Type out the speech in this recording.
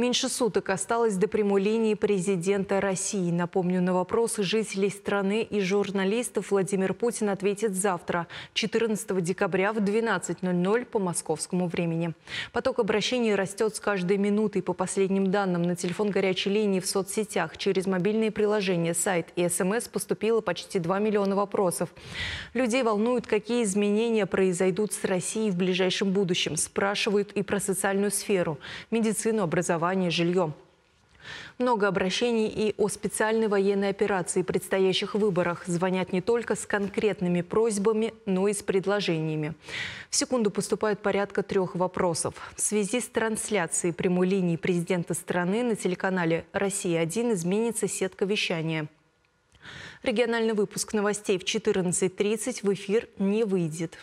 Меньше суток осталось до прямой линии президента России. Напомню, на вопросы жителей страны и журналистов Владимир Путин ответит завтра, 14 декабря в 12.00 по московскому времени. Поток обращений растет с каждой минутой. По последним данным, на телефон горячей линии в соцсетях через мобильные приложения, сайт и СМС эм поступило почти 2 миллиона вопросов. Людей волнуют, какие изменения произойдут с Россией в ближайшем будущем. Спрашивают и про социальную сферу, медицину, образование проживание, жилье. Много обращений и о специальной военной операции предстоящих выборах. Звонят не только с конкретными просьбами, но и с предложениями. В секунду поступают порядка трех вопросов. В связи с трансляцией прямой линии президента страны на телеканале «Россия-1» изменится сетка вещания. Региональный выпуск новостей в 14.30 в эфир не выйдет.